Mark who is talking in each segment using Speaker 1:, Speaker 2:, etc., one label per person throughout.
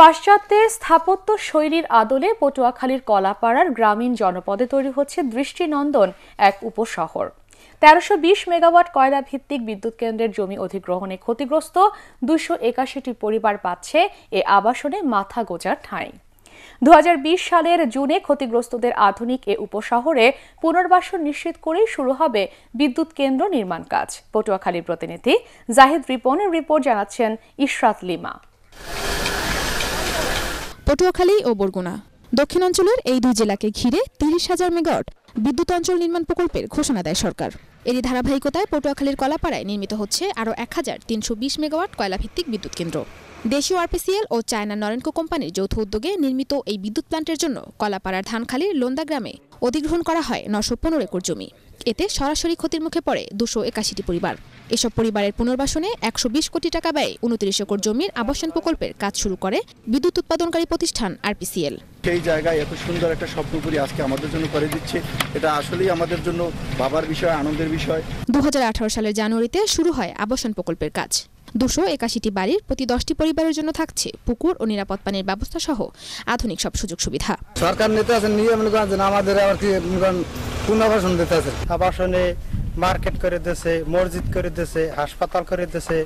Speaker 1: পাশ্চাত্যের স্থাপত্য শৈলীর আদলে পটুয়াখালীর কলাপাড়ার গ্রামীণ জনপদে তৈরি হচ্ছে দৃষ্টিনন্দন এক উপশহর তেরোশো বিশ মেগাওয়াট কয়লা ভিত্তিক বিদ্যুৎ কেন্দ্রের জমি অধিগ্রহণে ক্ষতিগ্রস্ত দুশো একাশিটি পরিবার পাচ্ছে এ আবাসনে মাথা গোজার ঠাঁই দু সালের জুনে ক্ষতিগ্রস্তদের আধুনিক এ উপশহরে পুনর্বাসন নিশ্চিত করেই শুরু হবে বিদ্যুৎ কেন্দ্র নির্মাণ কাজ পটুয়াখালীর প্রতিনিধি জাহিদ রিপনের রিপোর্ট জানাচ্ছেন ইশরাত লিমা
Speaker 2: পটুয়াখালী ও বরগুনা দক্ষিণাঞ্চলের এই দুই জেলাকে ঘিরে তিরিশ হাজার মেগাওয়াট বিদ্যুৎ অঞ্চল নির্মাণ প্রকল্পের ঘোষণা দেয় সরকার এরই ধারাবাহিকতায় পটুয়াখালীর কলাপাড়ায় নির্মিত হচ্ছে আরও এক হাজার তিনশো বিশ মেগাওয়াট কয়লাভিত্তিক বিদ্যুৎ কেন্দ্র দেশীয় আরপিসিএল ও চায়না নরেনকো কোম্পানির যৌথ উদ্যোগে নির্মিত এই বিদ্যুৎ প্ল্যান্টের জন্য কলাপাড়ার ধানখালির লোন্দা গ্রামে অধিগ্রহণ করা হয় নশো পনেরো একর জমি এতে সরাসরি ক্ষতির মুখে পড়ে দুশো একাশিটি পরিবার এসব পরিবারের পুনর্বাসনে একশো বিশ কোটি টাকা ব্যয়ে উনত্রিশ একর জমির আবাসন প্রকল্পের কাজ শুরু করে বিদ্যুৎ উৎপাদনকারী প্রতিষ্ঠান আরপিসিএল
Speaker 3: সেই জায়গায় এত সুন্দর একটা স্বপ্নপুরি আজকে আমাদের জন্য করে দিচ্ছে এটা আসলেই আমাদের জন্য ভাবার বিষয় আনন্দের বিষয়
Speaker 2: দু সালের জানুয়ারিতে শুরু হয় আবাসন প্রকল্পের কাজ দুশো একাশিটি বাড়ির প্রতি দশটি পরিবারের জন্য থাকছে পুকুর ও নিরাপদ পানির ব্যবস্থা সহ আধুনিক সব সুযোগ সুবিধা
Speaker 3: সরকার নিতে আছেন নিয়ে আমাদের আবার কি পুনর্বাসন দিতে আছে আবাসনে মার্কেট করে দিয়েছে মসজিদ করে দিয়েছে হাসপাতাল করে দিয়েছে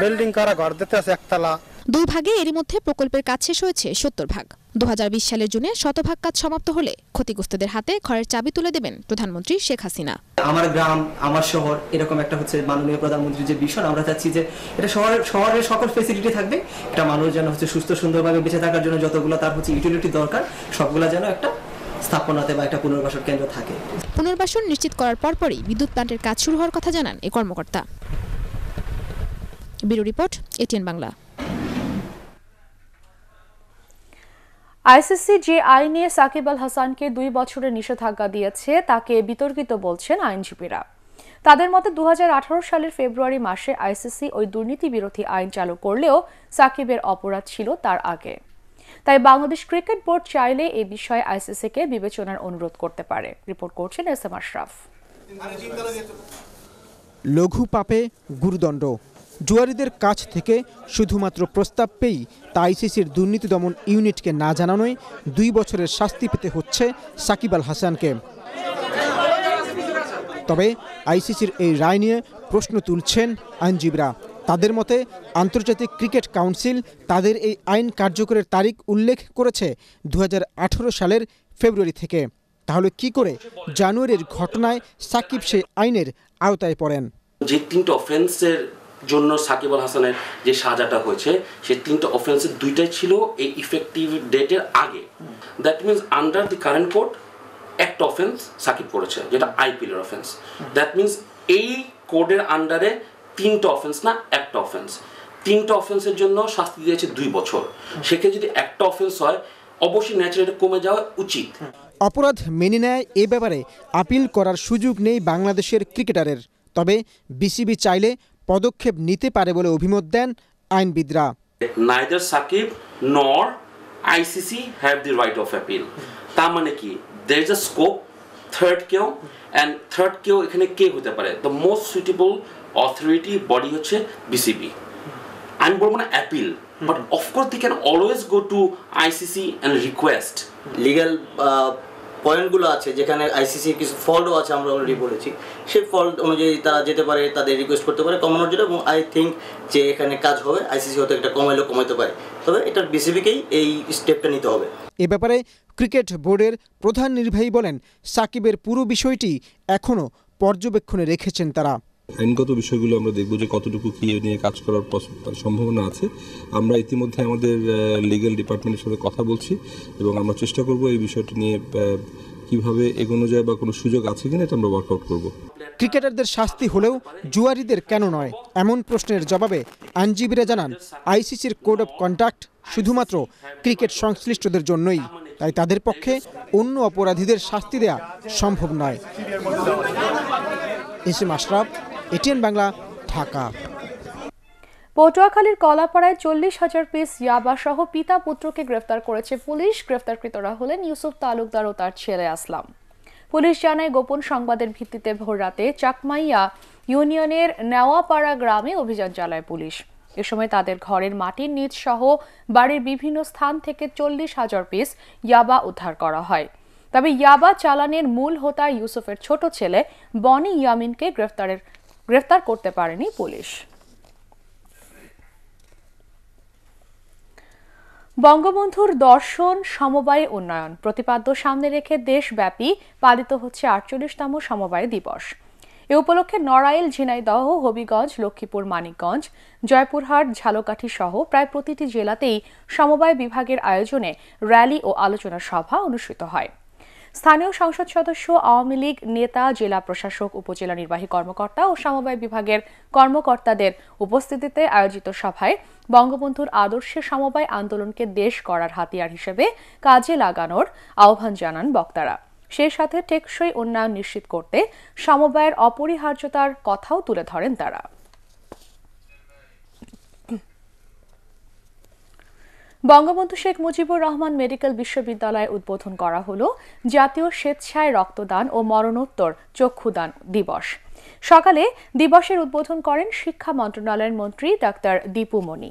Speaker 3: বিল্ডিং করা ঘর দিতে আছে একতলা
Speaker 2: দুই ভাগে এরই মধ্যে প্রকল্পের কাজ শেষ হয়েছে সত্তর ভাগ দু সালের জুনে শতভাগ কাজ সমাপ্ত হলে ক্ষতিগ্রস্তদের হাতে ঘরের চাবি তুলে দেবেন প্রধানমন্ত্রী শেখ হাসিনা
Speaker 3: আমার গ্রাম আমার শহর এরকম একটা হচ্ছে মাননীয় প্রধানমন্ত্রী যে ভীষণ আমরা চাচ্ছি যে এটা শহরের শহরের সকল ফেসিলিটি থাকবে এটা মানুষ যেন হচ্ছে সুস্থ সুন্দরভাবে বেঁচে থাকার জন্য যতগুলো তার হচ্ছে ইউটিলিটি দরকার সবগুলো যেন একটা স্থাপনাতে বা একটা পুনর্বাসন কেন্দ্র থাকে
Speaker 2: পুনর্বাসন নিশ্চিত করার পরপরই বিদ্যুৎ প্ল্যান্টের কাজ শুরু হওয়ার কথা জানান এই কর্মকর্তা bureau report ATN Bangla
Speaker 1: ICC যে আইনে সাকিব আল হাসানকে দুই বছরের নিষেধাজ্ঞা দিয়েছে তাকে বিতর্কিত বলছেন আইনজীবীরা তাদের মতে দু সালের ফেব্রুয়ারি মাসে আইসিসি ওই দুর্নীতি বিরোধী আইন চালু করলেও সাকিবের অপরাধ ছিল তার আগে তাই বাংলাদেশ ক্রিকেট বোর্ড চাইলে এ বিষয়ে আইসিসিকে বিবেচনার অনুরোধ করতে পারে রিপোর্ট করছেন এস এম আশরাফ
Speaker 3: লঘু পাপে গুরুদণ্ড জুয়ারিদের কাছ থেকে শুধুমাত্র প্রস্তাব পেয়েই তা আইসিসির দুর্নীতি দমন ইউনিটকে না জানানোয় দুই বছরের শাস্তি পেতে হচ্ছে সাকিব আল হাসানকে তবে আইসিসির এই রায় নিয়ে প্রশ্ন তুলছেন আইনজীবীরা তাদের মতে আন্তর্জাতিক ক্রিকেট কাউন্সিল তাদের এই আইন কার্যকরের তারিখ উল্লেখ করেছে দু সালের ফেব্রুয়ারি থেকে তাহলে কি করে জানুয়ারির ঘটনায় সাকিব সেই আইনের আওতায় পড়েন
Speaker 4: যে তিনটা অফেন্সের জন্য সাকিব আল হাসানের যে সাজাটা হয়েছে সে তিনটা অফেন্সের দুইটাই ছিল এই ইফেক্টিভ ডেটের আগে that means under the current court একটা অফেন্স সাকিব করেছে যেটা আইপিএলের অফেন্স দ্যাট মিনস এই কোডের আন্ডারে তিনটা অফেন্স না একটা অফেন্স তিনটা অফেন্সের জন্য শাস্তি দিয়েছে দুই বছর সেক্ষেত্রে যদি একটা অফেন্স হয় অবশ্যই ন্যাচারালি কমে যাওয়া উচিত
Speaker 3: অপরাধ মেনে নেয় এ ব্যাপারে আপিল করার সুযোগ নেই বাংলাদেশের ক্রিকেটারের তবে বিসিবি চাইলে পদক্ষেপ নিতে পারে বলে অভিমত দেন আইনবিদরা
Speaker 4: neither Shakib nor ICC have the right of appeal তার মানে কি there is a scope third কেউ অ্যান্ড থার্ড কেউ এখানে কে হতে পারে the most suitable authority body হচ্ছে বিসিবি আমি বলবো না appeal but of course they can always go to ICC and request legal
Speaker 3: পয়েন্টগুলো আছে যেখানে আইসিসির কিছু ফল্টও আছে আমরা অলরেডি বলেছি সেই ফল্ট অনুযায়ী তারা যেতে পারে তাদের রিকোয়েস্ট করতে পারে কমানোর জন্য এবং আই থিঙ্ক যে এখানে কাজ হবে আইসিসি হয়তো একটা কমাইলেও কমাইতে পারে তবে এটা বিসিবিকেই এই স্টেপটা নিতে হবে এ ব্যাপারে ক্রিকেট বোর্ডের প্রধান নির্বাহী বলেন সাকিবের পুরো বিষয়টি এখনও পর্যবেক্ষণে রেখেছেন তারা আইনগত
Speaker 4: বিষয়গুলো আমরা দেখব যে কতটুকু কী নিয়ে কাজ করার সম্ভাবনা আছে আমরা ইতিমধ্যে আমাদের লিগ্যাল ডিপার্টমেন্টের সাথে কথা বলছি এবং আমরা চেষ্টা করব এই বিষয়টি নিয়ে
Speaker 3: কিভাবে এগোনো যায় বা কোনো সুযোগ আছে কিনা এটা আমরা ওয়ার্কআউট করব ক্রিকেটারদের শাস্তি হলেও জুয়ারিদের কেন নয় এমন প্রশ্নের জবাবে আইনজীবীরা জানান আইসিসির কোড অব কন্ডাক্ট শুধুমাত্র ক্রিকেট সংশ্লিষ্টদের জন্যই তাই তাদের পক্ষে অন্য অপরাধীদের শাস্তি দেয়া সম্ভব নয় এসএম আশরাফ এটিএন বাংলা ঢাকা পটুয়াখালীর কলাপাড়ায় চল্লিশ হাজার পিস
Speaker 1: ইয়াবা সহ পিতা পুত্রকে গ্রেফতার করেছে পুলিশ গ্রেফতারকৃতরা হলেন ইউসুফ তালুকদার ও তার ছেলে আসলাম পুলিশ জানায় গোপন সংবাদের ভিত্তিতে ভোর রাতে চাকমাইয়া ইউনিয়নের নেওয়াপাড়া গ্রামে অভিযান চালায় পুলিশ এ সময় তাদের ঘরের মাটির নিচ সহ বাড়ির বিভিন্ন স্থান থেকে চল্লিশ হাজার পিস ইয়াবা উদ্ধার করা হয় তবে ইয়াবা চালানের মূল হোতা ইউসুফের ছোট ছেলে বনি ইয়ামিনকে গ্রেফতারের গ্রেফতার করতে পারেনি পুলিশ বঙ্গবন্ধুর দর্শন সমবায় উন্নয়ন প্রতিপাদ্য সামনে রেখে দেশব্যাপী পালিত হচ্ছে আটচল্লিশতম সমবায় দিবস এ উপলক্ষে নড়াইল ঝিনাইদহ হবিগঞ্জ লক্ষ্মীপুর মানিকগঞ্জ জয়পুরহাট ঝালকাঠি সহ প্রায় প্রতিটি জেলাতেই সমবায় বিভাগের আয়োজনে র্যালি ও আলোচনা সভা অনুষ্ঠিত হয় স্থানীয় সংসদ সদস্য আওয়ামী লীগ নেতা জেলা প্রশাসক উপজেলা নির্বাহী কর্মকর্তা ও সমবায় বিভাগের কর্মকর্তাদের উপস্থিতিতে আয়োজিত সভায় বঙ্গবন্ধুর আদর্শে সমবায় আন্দোলনকে দেশ করার হাতিয়ার হিসেবে কাজে লাগানোর আহ্বান জানান বক্তারা সেই সাথে টেকসই উন্নয়ন নিশ্চিত করতে সমবায়ের অপরিহার্যতার কথাও তুলে ধরেন তারা বঙ্গবন্ধু শেখ মুজিবুর রহমান মেডিকেল বিশ্ববিদ্যালয়ে উদ্বোধন করা হলো জাতীয় স্বেচ্ছায় রক্তদান ও মরণোত্তর চক্ষুদান দিবস সকালে দিবসের উদ্বোধন করেন শিক্ষা মন্ত্রণালয়ের মন্ত্রী ডাক্তার দীপু মনি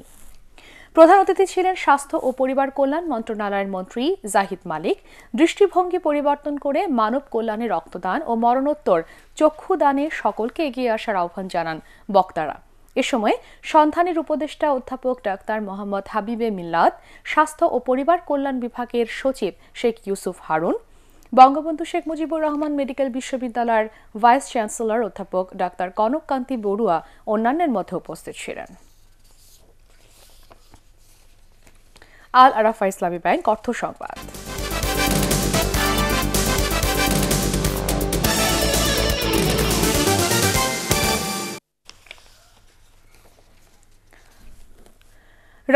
Speaker 1: প্রধান অতিথি ছিলেন স্বাস্থ্য ও পরিবার কল্যাণ মন্ত্রণালয়ের মন্ত্রী জাহিদ মালিক দৃষ্টিভঙ্গি পরিবর্তন করে মানব কল্যাণে রক্তদান ও মরণোত্তর চক্ষুদানে সকলকে এগিয়ে আসার আহ্বান জানান বক্তারা এ সময় সন্ধানের উপদেষ্টা অধ্যাপক ডাক্তার মোহাম্মদ হাবিবে মিল্লাত স্বাস্থ্য ও পরিবার কল্যাণ বিভাগের সচিব শেখ ইউসুফ হারুন বঙ্গবন্ধু শেখ মুজিবুর রহমান মেডিকেল বিশ্ববিদ্যালয়ের ভাইস চ্যান্সেলর অধ্যাপক ডাক্তার কনক কান্তি বড়ুয়া অন্যান্যের মধ্যে উপস্থিত ছিলেন আল আরাফা ইসলামী ব্যাংক অর্থ সংবাদ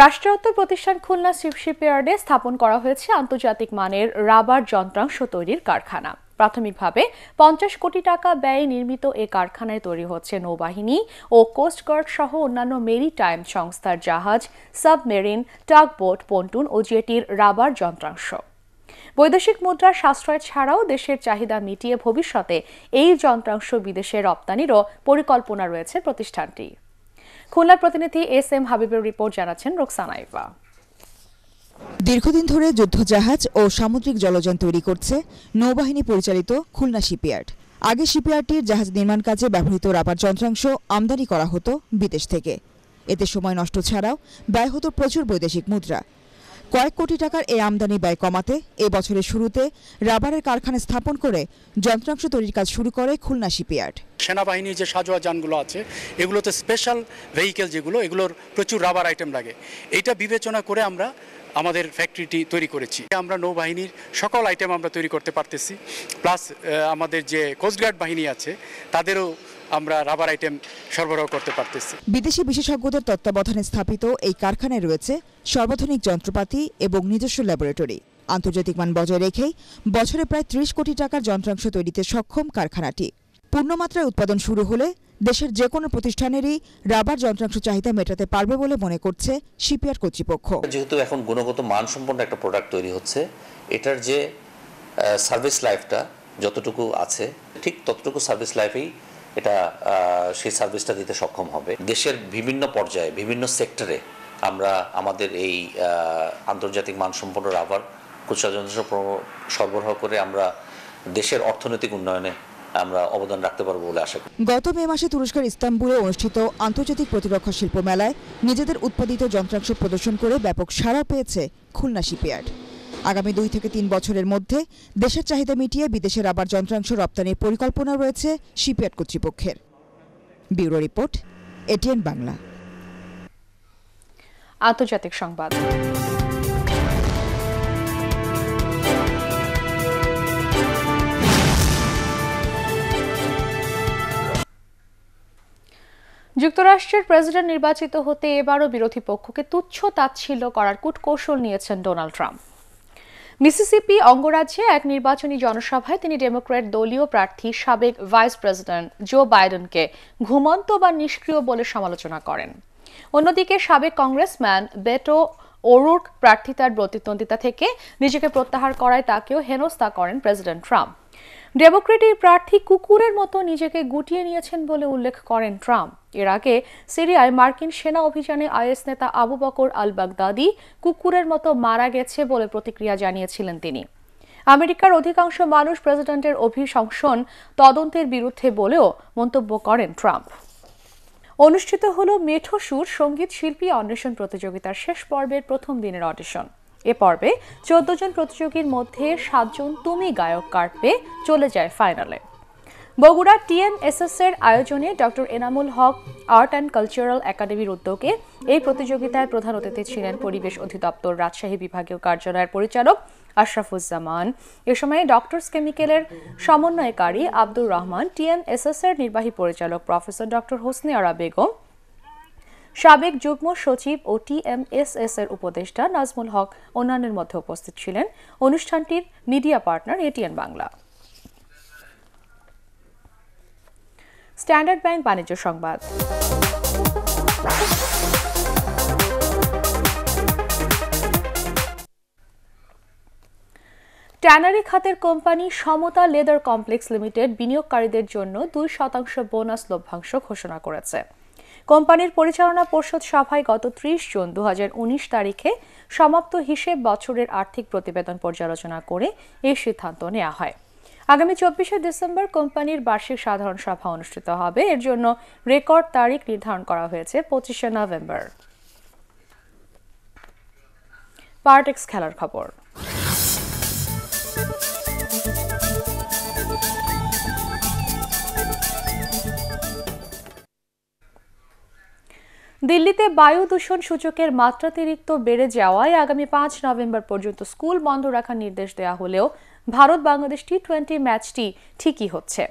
Speaker 1: রাষ্ট্রায়ত্ত প্রতিষ্ঠান খুলনা শিপশিপইয়ার্ডে স্থাপন করা হয়েছে আন্তর্জাতিক মানের রাবার যন্ত্রাংশ তৈরির কারখানা প্রাথমিকভাবে পঞ্চাশ কোটি টাকা ব্যয়ে নির্মিত এ কারখানায় তৈরি হচ্ছে নৌবাহিনী ও কোস্টগার্ড সহ অন্যান্য মেরি টাইম সংস্থার জাহাজ সাবমেরিন টাকবোট পন্টুন ও জেটির রাবার যন্ত্রাংশ বৈদেশিক মুদ্রার সাশ্রয় ছাড়াও দেশের চাহিদা মিটিয়ে ভবিষ্যতে এই যন্ত্রাংশ বিদেশে রপ্তানিরও পরিকল্পনা রয়েছে প্রতিষ্ঠানটি খুলনার প্রতিনিধি এস এম হাবিবের রিপোর্ট জানাচ্ছেন রোকসানা ইফা
Speaker 4: দীর্ঘদিন ধরে যুদ্ধজাহাজ ও সামুদ্রিক জলযান তৈরি করছে নৌবাহিনী পরিচালিত খুলনা শিপইয়ার্ড আগে শিপইয়ার্ডটির জাহাজ নির্মাণ কাজে ব্যবহৃত রাবার যন্ত্রাংশ আমদানি করা হতো বিদেশ থেকে এতে সময় নষ্ট ছাড়াও ব্যয় হতো প্রচুর বৈদেশিক মুদ্রা কয়েক কোটি টাকার এই আমদানি ব্যয় কমাতে এবছরের শুরুতে রাবারের কারখানা স্থাপন করে যন্ত্রাংশ তৈরির কাজ শুরু করে খুলনা শিপইয়ার্ড
Speaker 3: সেনাবাহিনীর যে সাজোয়া যানগুলো আছে এগুলোতে স্পেশাল ভেহিকেল যেগুলো এগুলোর প্রচুর রাবার আইটেম লাগে এটা বিবেচনা করে আমরা আমাদের ফ্যাক্টরিটি তৈরি করেছি আমরা নৌবাহিনীর সকল আইটেম আমরা তৈরি করতে পারতেছি প্লাস আমাদের যে কোস্টগার্ড বাহিনী আছে তাদেরও আমরা রাবার আইটেম সরবরাহ করতে পারতেছি
Speaker 4: বিদেশি বিশেষজ্ঞদের তত্ত্বাবধানে স্থাপিত এই কারখানায় রয়েছে সর্বাধুনিক যন্ত্রপাতি এবং নিজস্ব ল্যাবরেটরি আন্তর্জাতিক মান বজায় রেখেই বছরে প্রায় ত্রিশ কোটি টাকার যন্ত্রাংশ তৈরিতে সক্ষম কারখানাটি পূর্ণমাত্রায় উৎপাদন শুরু হলে দেশের যে কোনো প্রতিষ্ঠানেরই রাবার যন্ত্রাংশ চাহিদা মেটাতে পারবে বলে মনে করছে শিপইয়ার্ড কর্তৃপক্ষ যেহেতু
Speaker 3: এখন গুণগত মানসম্পন্ন একটা প্রোডাক্ট তৈরি হচ্ছে এটার যে সার্ভিস লাইফটা যতটুকু আছে ঠিক ততটুকু সার্ভিস লাইফেই এটা সেই সার্ভিসটা দিতে সক্ষম হবে দেশের বিভিন্ন পর্যায়ে বিভিন্ন সেক্টরে আমরা আমাদের এই আন্তর্জাতিক মানসম্পন্ন রাবার খুচরা যন্ত্র সরবরাহ করে আমরা দেশের অর্থনৈতিক উন্নয়নে আমরা অবদান রাখতে পারবো বলে আশা করি
Speaker 4: গত মে মাসে তুরস্কের ইস্তাম্বুলে অনুষ্ঠিত আন্তর্জাতিক প্রতিরক্ষা শিল্প মেলায় নিজেদের উৎপাদিত যন্ত্রাংশ প্রদর্শন করে ব্যাপক সাড়া পেয়েছে খুলনা শিপইয়ার্ড আগামী দুই থেকে তিন বছরের মধ্যে দেশের চাহিদা মিটিয়ে বিদেশের আবার যন্ত্রাংশ রপ্তানির পরিকল্পনা রয়েছে শিপইয়ার্ড কর্তৃপক্ষের ব্যুরো রিপোর্ট এটিএন বাংলা
Speaker 1: আন্তর্জাতিক সংবাদ যুক্তরাষ্ট্রের প্রেসিডেন্ট নির্বাচিত হতে এবারও বিরোধী পক্ষকে তুচ্ছ তাচ্ছিল্য করার কূটকৌশল নিয়েছেন ডোনাল্ড ট্রাম্প মিসিসিপি অঙ্গরাজ্যে এক নির্বাচনী জনসভায় তিনি ডেমোক্র্যাট দলীয় প্রার্থী সাবেক ভাইস প্রেসিডেন্ট জো বাইডেনকে ঘুমন্ত বা নিষ্ক্রিয় বলে সমালোচনা করেন অন্যদিকে সাবেক কংগ্রেসম্যান বেটো ওরুক প্রার্থিতার প্রতিদ্বন্দ্বিতা থেকে নিজেকে প্রত্যাহার করায় তাকেও হেনস্থা করেন প্রেসিডেন্ট ট্রাম্প ডেমোক্রেটিক প্রার্থী কুকুরের মতো নিজেকে গুটিয়ে নিয়েছেন বলে উল্লেখ করেন ট্রাম্প এর আগে সিরিয়ায় মার্কিন সেনা অভিযানে আইএস নেতা আবু বকর আল বাগদাদি কুকুরের মতো মারা গেছে বলে প্রতিক্রিয়া জানিয়েছিলেন তিনি আমেরিকার অধিকাংশ মানুষ প্রেসিডেন্টের অভিশংসন তদন্তের বিরুদ্ধে বলেও মন্তব্য করেন ট্রাম্প অনুষ্ঠিত হল মেঠো সুর সঙ্গীত শিল্পী অন্বেষণ প্রতিযোগিতার শেষ পর্বের প্রথম দিনের অডিশন এ পর্বে চোদ্দ জন প্রতিযোগীর মধ্যে সাতজন তুমি গায়ক কাটবে চলে যায় ফাইনালে বগুড়া টিএনএসএস এর আয়োজনে doctor Enamul Haque art and cultural একাডেমির উদ্যোগে এই প্রতিযোগিতায় প্রধান অতিথি ছিলেন পরিবেশ অধিদপ্তর রাজশাহী বিভাগীয় কার্যালয়ের পরিচালক আশরাফুজ্জামান এ সময় ডক্টরস কেমিক্যালের সমন্বয়কারী আব্দুর রহমান টিএনএসএস এর নির্বাহী পরিচালক প্রফেসর ডক্টর হোসনে আরা বেগম সাবেক যুগ্ম সচিব ও টিএমএসএস এর উপদেষ্টা নাজমুল হক অন্যান্যের মধ্যে উপস্থিত ছিলেন অনুষ্ঠানটির media partner ATN Bangla standard bank বাণিজ্য সংবাদ ট্যানারি খাতের কোম্পানি সমতা লেদার কমপ্লেক্স লিমিটেড বিনিয়োগকারীদের জন্য দুই শতাংশ বোনাস লভ্যাংশ ঘোষণা করেছে কোম্পানির পরিচালনা পর্ষদ সভায় গত ত্রিশ জুন দু তারিখে সমাপ্ত হিসেব বছরের আর্থিক প্রতিবেদন পর্যালোচনা করে এই সিদ্ধান্ত নেওয়া হয় আগামী চব্বিশে ডিসেম্বর কোম্পানির বার্ষিক সাধারণ সভা অনুষ্ঠিত হবে এর জন্য রেকর্ড তারিখ নির্ধারণ করা হয়েছে পঁচিশে নভেম্বর পার্টেক্স খেলার খবর দিল্লিতে বায়ু দূষণ সূচকের মাত্রাতিরিক্ত বেড়ে যাওয়ায় আগামী পাঁচ নভেম্বর পর্যন্ত স্কুল বন্ধ রাখার নির্দেশ দেওয়া হলেও ভারত বাংলাদেশ টি টোয়েন্টি ম্যাচটি ঠিকই হচ্ছে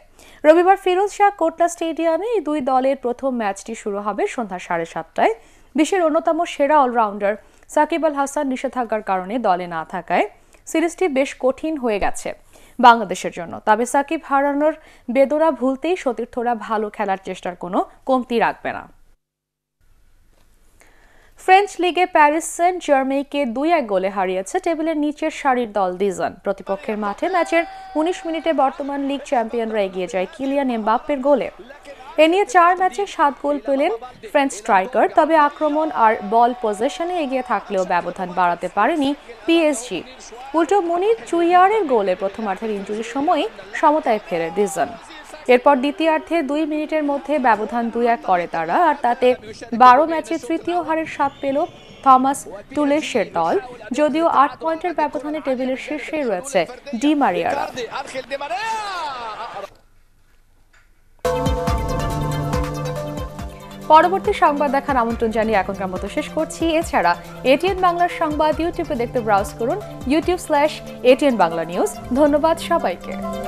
Speaker 1: রবিবার ফিরোজ শাহ কোটলা স্টেডিয়ামে এই দুই দলের প্রথম ম্যাচটি শুরু হবে সন্ধ্যা সাড়ে সাতটায় বিশ্বের অন্যতম সেরা অলরাউন্ডার সাকিব আল হাসান নিষেধাজ্ঞার কারণে দলে না থাকায় সিরিজটি বেশ কঠিন হয়ে গেছে বাংলাদেশের জন্য তবে সাকিব হারানোর বেদনা ভুলতেই সতীর্থরা ভালো খেলার চেষ্টার কোনো কমতি রাখবে না ফ্রেঞ্চ লিগে প্যারিস সেন্ট জার্মেইকে দুই এক গোলে হারিয়েছে টেবিলের নিচের সারির দল ডিজন প্রতিপক্ষের মাঠে ম্যাচের উনিশ মিনিটে বর্তমান লিগ চ্যাম্পিয়নরা এগিয়ে যায় কিলিয়ান এমবাপ্পের গোলে এ নিয়ে চার ম্যাচে সাত গোল পেলেন ফ্রেঞ্চ স্ট্রাইকার তবে আক্রমণ আর বল পজিশনে এগিয়ে থাকলেও ব্যবধান বাড়াতে পারেনি পিএসজি উল্টো মনির চুইয়ারের গোলে প্রথমার্ধের ইঞ্জুরির সময় সমতায় ফেরে ডিজন এরপর দ্বিতীয়ার্ধে দুই মিনিটের মধ্যে ব্যবধান দুই এক করে তারা আর তাতে বারো ম্যাচে তৃতীয় হারের স্বাদ পেল থমাস টুলেশের দল যদিও আট পয়েন্টের ব্যবধানে টেবিলের শীর্ষে রয়েছে ডি মারিয়ারা পরবর্তী সংবাদ দেখার আমন্ত্রণ জানিয়ে এখনকার মতো শেষ করছি এছাড়া এটিএন বাংলার সংবাদ ইউটিউবে দেখতে ব্রাউজ করুন YouTube slash ATN Bangla news ধন্যবাদ সবাইকে